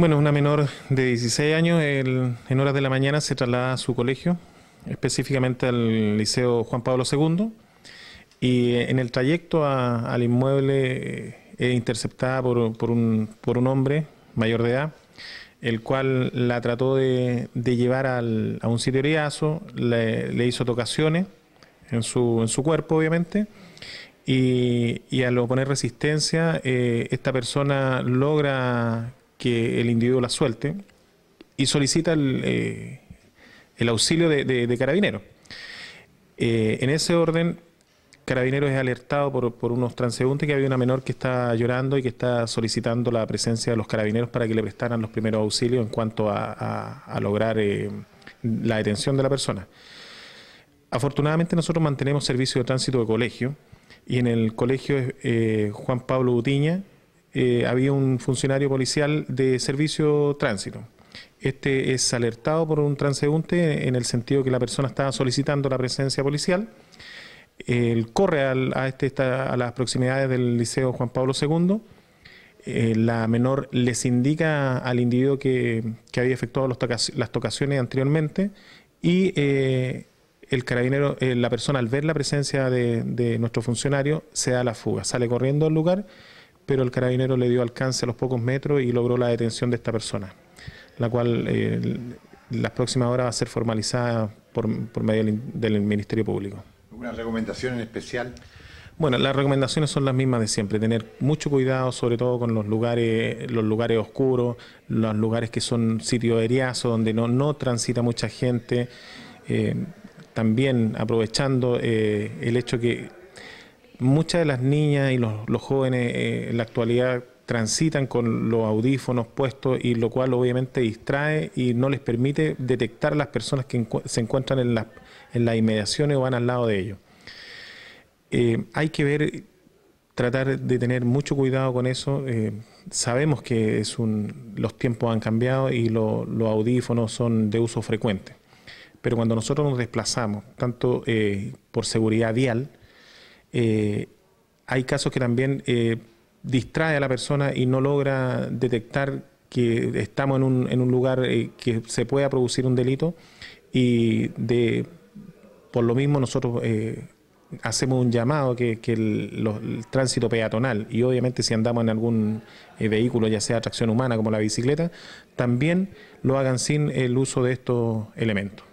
Bueno, una menor de 16 años en horas de la mañana se traslada a su colegio, específicamente al Liceo Juan Pablo II, y eh, en el trayecto al inmueble eh, es interceptada por, un, hombre mayor de edad, el cual la trató de, llevar a un sitio heriazo, le, hizo tocaciones en su, cuerpo, obviamente, y, al oponer resistencia, eh, esta persona logra que el individuo la suelte y solicita el, eh, auxilio de, de, carabineros. Eh, en ese orden, Carabineros es alertado por, unos transeúntes que había una menor que está llorando y que está solicitando la presencia de los carabineros para que le prestaran los primeros auxilios en cuanto a, a, lograr eh, la detención de la persona. Afortunadamente nosotros mantenemos servicio de tránsito de colegio y en el colegio es Juan Pablo Utiña. Eh, había un funcionario policial de servicio tránsito. Este es alertado por un transeúnte en el sentido que la persona estaba solicitando la presencia policial. Él corre a, este, a las proximidades del Liceo Juan Pablo II. Eh, la menor les indica al individuo que, había efectuado las tocaciones anteriormente y eh, el carabinero, la persona al ver la presencia de, nuestro funcionario se da la fuga, sale corriendo al lugar pero el carabinero le dio alcance a los pocos metros y logró la detención de esta persona, la cual eh, las próximas horas va a ser formalizada por, medio del, Ministerio Público. ¿Una recomendación en especial? Bueno, las recomendaciones son las mismas de siempre, tener mucho cuidado, sobre todo con los lugares, los lugares oscuros, los lugares que son sitios heriazo donde no, no transita mucha gente. Eh, también aprovechando eh, el hecho que muchas de las niñas y los, jóvenes eh, en la actualidad transitan con los audífonos puestos y lo cual obviamente distrae y no les permite detectar las personas que se encuentran en, en las inmediaciones o van al lado de ellos. Eh, hay que ver, tratar de tener mucho cuidado con eso. Eh, sabemos que es un, los tiempos han cambiado y los audífonos son de uso frecuente. Pero cuando nosotros nos desplazamos, tanto por seguridad vial, eh, hay casos que también eh, distrae a la persona y no logra detectar que estamos en un, lugar eh, que se pueda producir un delito y por lo mismo nosotros hacemos un llamado que, el, tránsito peatonal y obviamente si andamos en algún vehículo, ya sea atracción humana como la bicicleta, también lo hagan sin el uso de estos elementos.